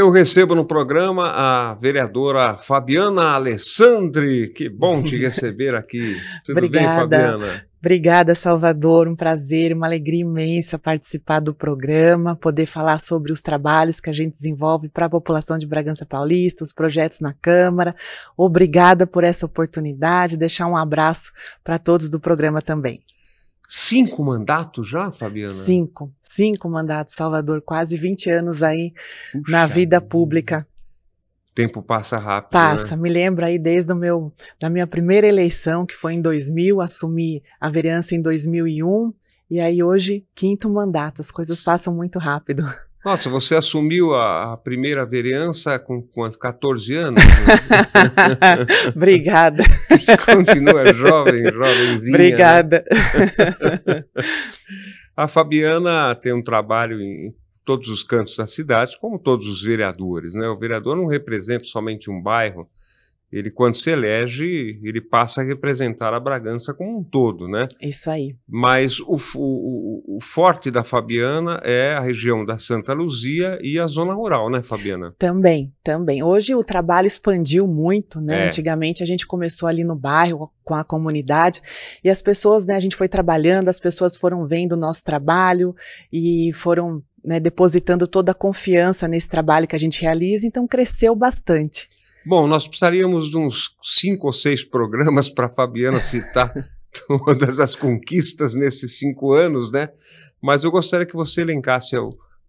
Eu recebo no programa a vereadora Fabiana Alessandri. Que bom te receber aqui. Tudo Obrigada. bem, Fabiana? Obrigada, Salvador. Um prazer, uma alegria imensa participar do programa, poder falar sobre os trabalhos que a gente desenvolve para a população de Bragança Paulista, os projetos na Câmara. Obrigada por essa oportunidade. Deixar um abraço para todos do programa também. Cinco mandatos já, Fabiana? Cinco. Cinco mandatos, Salvador. Quase 20 anos aí Puxa na vida pública. O tempo passa rápido. Passa. Né? Me lembro aí desde o meu, da minha primeira eleição, que foi em 2000, assumi a vereança em 2001. E aí hoje, quinto mandato. As coisas passam muito rápido. Nossa, você assumiu a, a primeira vereança com quanto? 14 anos? Obrigada. continua jovem, jovenzinha. Né? Obrigada. A Fabiana tem um trabalho em todos os cantos da cidade, como todos os vereadores. Né? O vereador não representa somente um bairro, ele quando se elege, ele passa a representar a Bragança como um todo, né? Isso aí. Mas o, o, o, forte da Fabiana é a região da Santa Luzia e a zona rural, né, Fabiana? Também, também. Hoje o trabalho expandiu muito, né? É. Antigamente a gente começou ali no bairro com a comunidade e as pessoas, né, a gente foi trabalhando, as pessoas foram vendo o nosso trabalho e foram né, depositando toda a confiança nesse trabalho que a gente realiza, então cresceu bastante. Bom, nós precisaríamos de uns cinco ou seis programas para a Fabiana citar todas as conquistas nesses cinco anos, né? Mas eu gostaria que você elencasse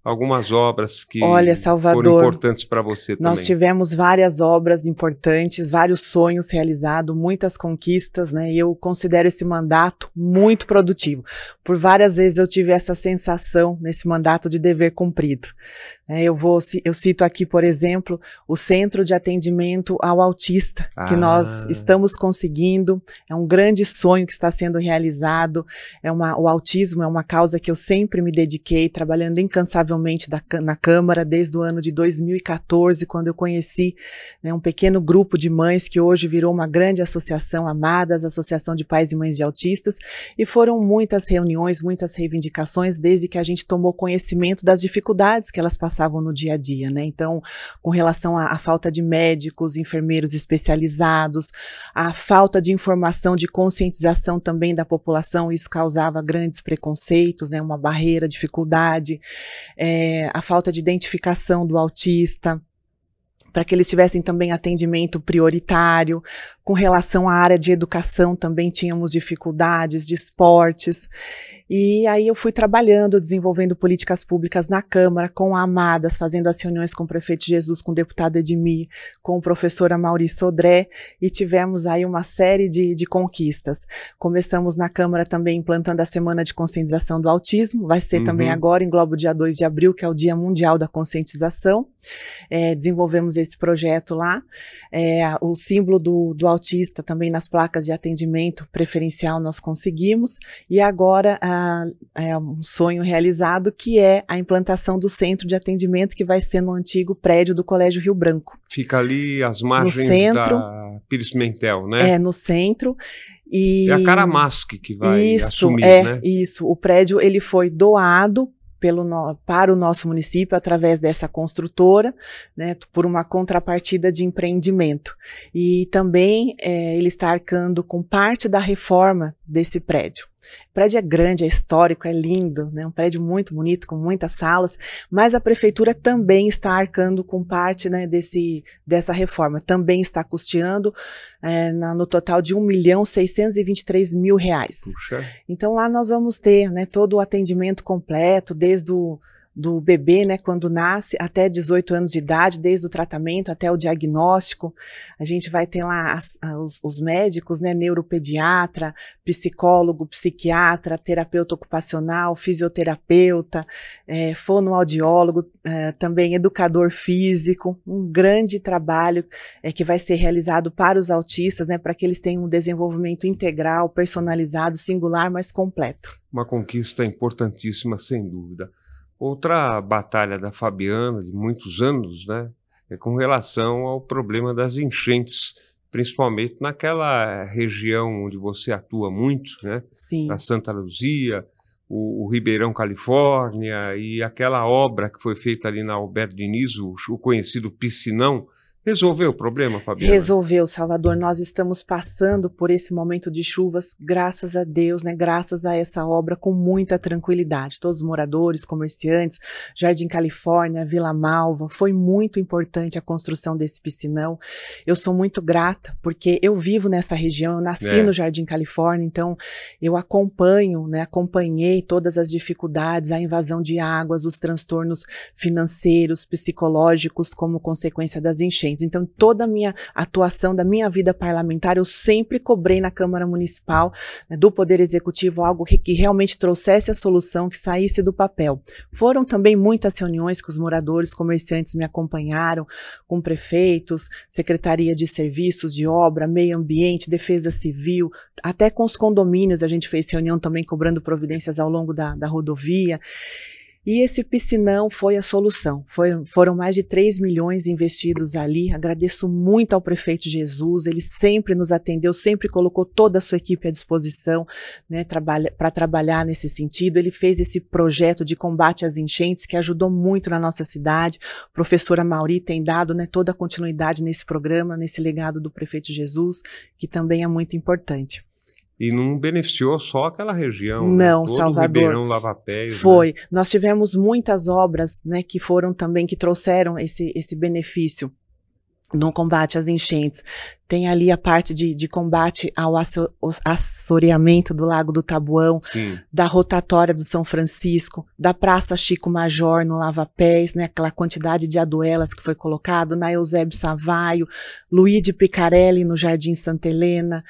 algumas obras que Olha, Salvador, foram importantes para você também. Nós tivemos várias obras importantes, vários sonhos realizados, muitas conquistas, né? E eu considero esse mandato muito produtivo. Por várias vezes eu tive essa sensação nesse mandato de dever cumprido. É, eu, vou, eu cito aqui, por exemplo, o Centro de Atendimento ao Autista, ah. que nós estamos conseguindo. É um grande sonho que está sendo realizado. É uma, o autismo é uma causa que eu sempre me dediquei, trabalhando incansavelmente da, na Câmara desde o ano de 2014, quando eu conheci né, um pequeno grupo de mães que hoje virou uma grande associação, Amadas, Associação de Pais e Mães de Autistas. E foram muitas reuniões, muitas reivindicações, desde que a gente tomou conhecimento das dificuldades que elas passaram passavam no dia a dia, né? Então, com relação à, falta de médicos, enfermeiros especializados, a falta de informação, de conscientização também da população, isso causava grandes preconceitos, né? Uma barreira, dificuldade, é, a falta de identificação do autista para que eles tivessem também atendimento prioritário. Com relação à área de educação, também tínhamos dificuldades de esportes. E aí eu fui trabalhando, desenvolvendo políticas públicas na Câmara, com a Amadas, fazendo as reuniões com o prefeito Jesus, com o deputado Edmir, com o professor Amauri Sodré, e tivemos aí uma série de, de conquistas. Começamos na Câmara também implantando a Semana de Conscientização do Autismo, vai ser uhum. também agora, em Globo dia 2 de abril, que é o Dia Mundial da Conscientização. É, desenvolvemos esse projeto lá. É, o símbolo do, do autista também nas placas de atendimento preferencial nós conseguimos. E agora a, é um sonho realizado que é a implantação do centro de atendimento que vai ser no antigo prédio do Colégio Rio Branco. Fica ali as margens no centro, da Pires Mentel, né? É, no centro. E... É a Caramasque que vai isso, assumir, é, né? Isso, o prédio ele foi doado pelo no, para o nosso município através dessa construtora, né, por uma contrapartida de empreendimento. E também é, ele está arcando com parte da reforma desse prédio. O prédio é grande, é histórico, é lindo, né? um prédio muito bonito, com muitas salas, mas a prefeitura também está arcando com parte né, desse, dessa reforma, também está custeando é, na, no total de 1 milhão 623 mil reais. Puxa. Então lá nós vamos ter né, todo o atendimento completo, desde o do bebê, né, quando nasce, até 18 anos de idade, desde o tratamento até o diagnóstico. A gente vai ter lá as, os, os, médicos, né, neuropediatra, psicólogo, psiquiatra, terapeuta ocupacional, fisioterapeuta, é, fonoaudiólogo, é, também educador físico. Um grande trabalho é, que vai ser realizado para os autistas, né, para que eles tenham um desenvolvimento integral, personalizado, singular, mas completo. Uma conquista importantíssima, sem dúvida. Outra batalha da Fabiana, de muitos anos, né, é com relação ao problema das enchentes, principalmente naquela região onde você atua muito, né, Sim. na Santa Luzia, o, o, Ribeirão Califórnia e aquela obra que foi feita ali na Alberto Diniz, o, o conhecido Piscinão, Resolveu o problema, Fabiana? Resolveu, Salvador. Nós estamos passando por esse momento de chuvas, graças a Deus, né? Graças a essa obra, com muita tranquilidade. Todos os moradores, comerciantes, Jardim Califórnia, Vila Malva, foi muito importante a construção desse piscinão. Eu sou muito grata, porque eu vivo nessa região, eu nasci é. no Jardim Califórnia, então eu acompanho, né? Acompanhei todas as dificuldades, a invasão de águas, os transtornos financeiros, psicológicos, como consequência das enchentes presentes. Então, toda a minha atuação da minha vida parlamentar, eu sempre cobrei na Câmara Municipal, né, do Poder Executivo, algo que, que realmente trouxesse a solução, que saísse do papel. Foram também muitas reuniões que os moradores, comerciantes me acompanharam, com prefeitos, Secretaria de Serviços de Obra, Meio Ambiente, Defesa Civil, até com os condomínios a gente fez reunião também cobrando providências ao longo da, da rodovia. E esse piscinão foi a solução. Foi, foram mais de 3 milhões investidos ali. Agradeço muito ao prefeito Jesus, ele sempre nos atendeu, sempre colocou toda a sua equipe à disposição né, trabalha, para trabalhar nesse sentido. Ele fez esse projeto de combate às enchentes que ajudou muito na nossa cidade. A professora Mauri tem dado né, toda a continuidade nesse programa, nesse legado do prefeito Jesus, que também é muito importante e não beneficiou só aquela região. Né? Não, né? Todo Salvador. Ribeirão né? Foi. Né? Nós tivemos muitas obras né, que foram também, que trouxeram esse, esse benefício no combate às enchentes. Tem ali a parte de, de combate ao assoreamento do Lago do Tabuão, Sim. da rotatória do São Francisco, da Praça Chico Major no Lava Pés, né, aquela quantidade de aduelas que foi colocado, na Eusébio Savaio, Luiz de Picarelli no Jardim Santa Helena.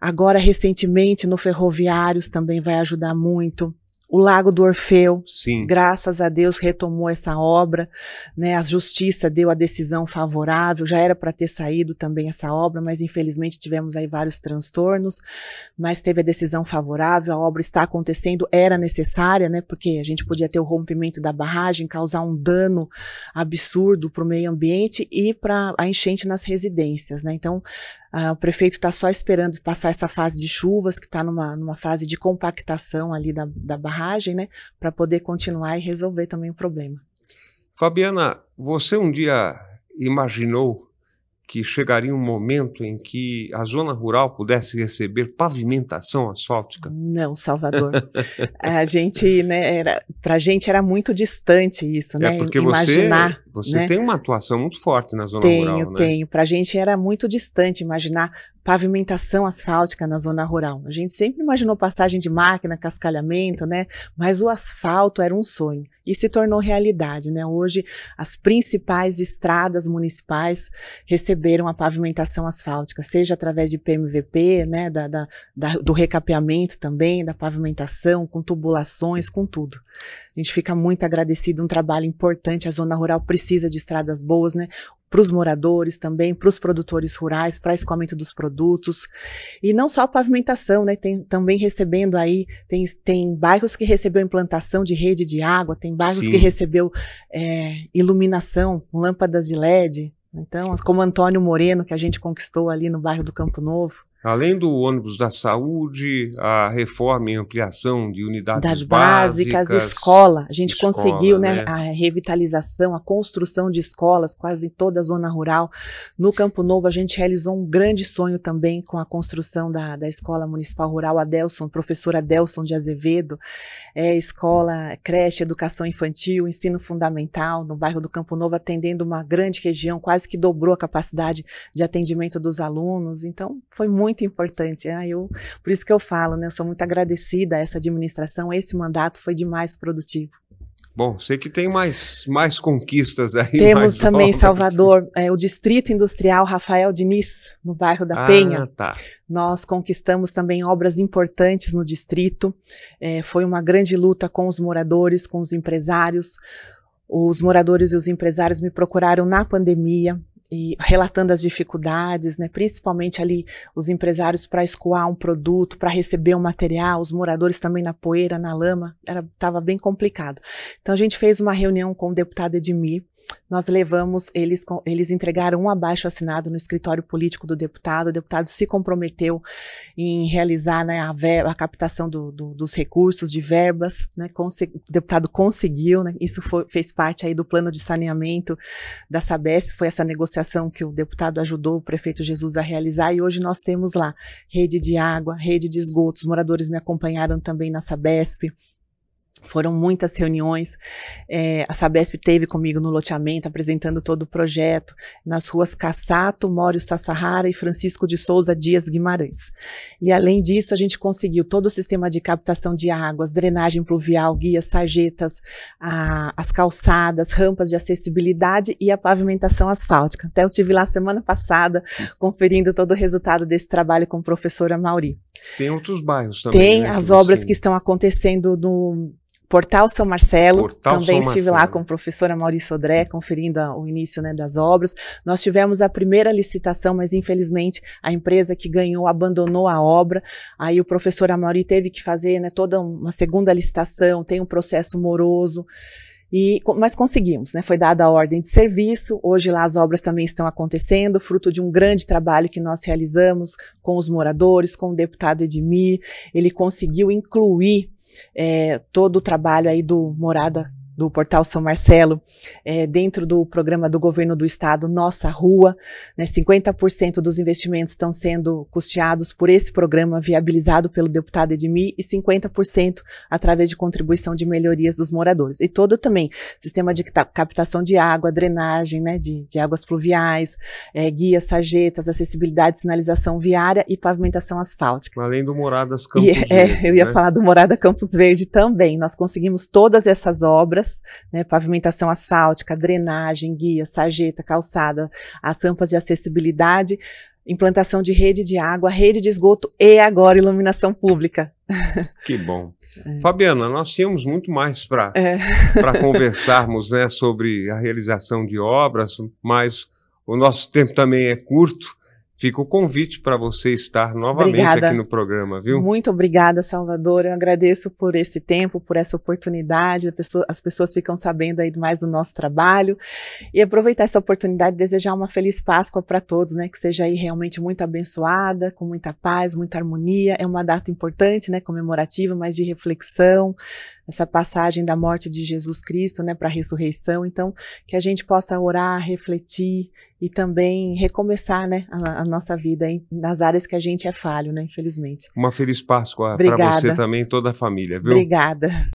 Agora, recentemente, no Ferroviários também vai ajudar muito. O Lago do Orfeu, Sim. graças a Deus, retomou essa obra. Né? A justiça deu a decisão favorável. Já era para ter saído também essa obra, mas infelizmente tivemos aí vários transtornos. Mas teve a decisão favorável. A obra está acontecendo, era necessária, né? porque a gente podia ter o rompimento da barragem, causar um dano absurdo para o meio ambiente e para a enchente nas residências. Né? Então, o prefeito está só esperando passar essa fase de chuvas, que está numa, numa fase de compactação ali da, da barragem barragem, né, para poder continuar e resolver também o problema. Fabiana, você um dia imaginou que chegaria um momento em que a zona rural pudesse receber pavimentação asfáltica? Não, Salvador. a gente, né, para gente era muito distante isso, é né? porque Imaginar. Você você né? tem uma atuação muito forte na zona tenho, rural, né? Tenho, tenho. Para a gente era muito distante imaginar pavimentação asfáltica na zona rural. A gente sempre imaginou passagem de máquina, cascalhamento, né? Mas o asfalto era um sonho e se tornou realidade, né? Hoje as principais estradas municipais receberam a pavimentação asfáltica, seja através de PMVP, né, da, da, da do recapeamento também, da pavimentação, com tubulações, com tudo. A gente fica muito agradecido, um trabalho importante. A zona rural precisa de estradas boas, né? Para os moradores também, para os produtores rurais, para escoamento dos produtos. E não só a pavimentação, né? Tem também recebendo aí, tem, tem bairros que recebeu implantação de rede de água, tem bairros Sim. que recebeu é, iluminação, lâmpadas de LED. Então, como Antônio Moreno, que a gente conquistou ali no bairro do Campo Novo. Além do ônibus da saúde, a reforma e ampliação de unidades das básicas, básicas escola. A gente escola, conseguiu né, né, a revitalização, a construção de escolas quase em toda a zona rural. No Campo Novo, a gente realizou um grande sonho também com a construção da, da Escola Municipal Rural Adelson, professora Adelson de Azevedo. É, escola, creche, educação infantil, ensino fundamental no bairro do Campo Novo, atendendo uma grande região, quase que dobrou a capacidade de atendimento dos alunos. Então, foi muito muito importante. Ah, eu, por isso que eu falo, né? Eu sou muito agradecida a essa administração. Esse mandato foi demais produtivo. Bom, sei que tem mais, mais conquistas aí. Temos também Salvador é, o Distrito Industrial Rafael Diniz, no bairro da ah, Penha. Tá. Nós conquistamos também obras importantes no distrito. É, foi uma grande luta com os moradores, com os empresários. Os moradores e os empresários me procuraram na pandemia e relatando as dificuldades, né, principalmente ali os empresários para escoar um produto, para receber um material, os moradores também na poeira, na lama, estava bem complicado. Então a gente fez uma reunião com o deputado Edmir, nós levamos, eles, eles entregaram um abaixo assinado no escritório político do deputado, o deputado se comprometeu em realizar né, a, verba, a, captação do, do, dos recursos, de verbas, né, o deputado conseguiu, né, isso foi, fez parte aí do plano de saneamento da Sabesp, foi essa negociação que o deputado ajudou o prefeito Jesus a realizar, e hoje nós temos lá rede de água, rede de esgotos, moradores me acompanharam também na Sabesp, foram muitas reuniões. É, a Sabesp teve comigo no loteamento, apresentando todo o projeto, nas ruas Cassato, Mório Sassahara e Francisco de Souza Dias Guimarães. E além disso, a gente conseguiu todo o sistema de captação de águas, drenagem pluvial, guias, sarjetas, a, as calçadas, rampas de acessibilidade e a pavimentação asfáltica. Até eu tive lá semana passada, conferindo todo o resultado desse trabalho com a professora Mauri. Tem outros bairros também. Tem né, as obras que estão acontecendo no Portal São Marcelo, Portal também São estive Marcelo. lá com a professora Maurício Sodré conferindo a, o início né, das obras. Nós tivemos a primeira licitação, mas infelizmente a empresa que ganhou abandonou a obra. Aí o professor Amauri teve que fazer né, toda uma segunda licitação, tem um processo moroso. E, mas conseguimos, né? Foi dada a ordem de serviço. Hoje lá as obras também estão acontecendo, fruto de um grande trabalho que nós realizamos com os moradores, com o deputado Edmir. Ele conseguiu incluir é, todo o trabalho aí do Morada do Portal São Marcelo, é, dentro do programa do governo do estado Nossa Rua, né, 50% dos investimentos estão sendo custeados por esse programa viabilizado pelo deputado Edmir e 50% através de contribuição de melhorias dos moradores. E todo também sistema de captação de água, drenagem né, de, de águas pluviais, é, guias, sarjetas, acessibilidade, sinalização viária e pavimentação asfáltica. Além do Moradas Campos e, Verde. É, eu ia né? falar do Morada Campos Verde também. Nós conseguimos todas essas obras obras, né, pavimentação asfáltica, drenagem, guia, sarjeta, calçada, as rampas de acessibilidade, implantação de rede de água, rede de esgoto e agora iluminação pública. Que bom. É. Fabiana, nós tínhamos muito mais para é. conversarmos né, sobre a realização de obras, mas o nosso tempo também é curto. Fica o convite para você estar novamente obrigada. aqui no programa, viu? Muito obrigada, Salvador. Eu agradeço por esse tempo, por essa oportunidade. as pessoas ficam sabendo aí mais do nosso trabalho. E aproveitar essa oportunidade e desejar uma feliz Páscoa para todos, né? Que seja aí realmente muito abençoada, com muita paz, muita harmonia. É uma data importante, né? Comemorativa, mas de reflexão. Essa passagem da morte de Jesus Cristo, né? Para a ressurreição. Então, que a gente possa orar, refletir e também recomeçar né, a, a nossa vida hein, nas áreas que a gente é falho, né, infelizmente. Uma feliz Páscoa para você também e toda a família, viu? Obrigada.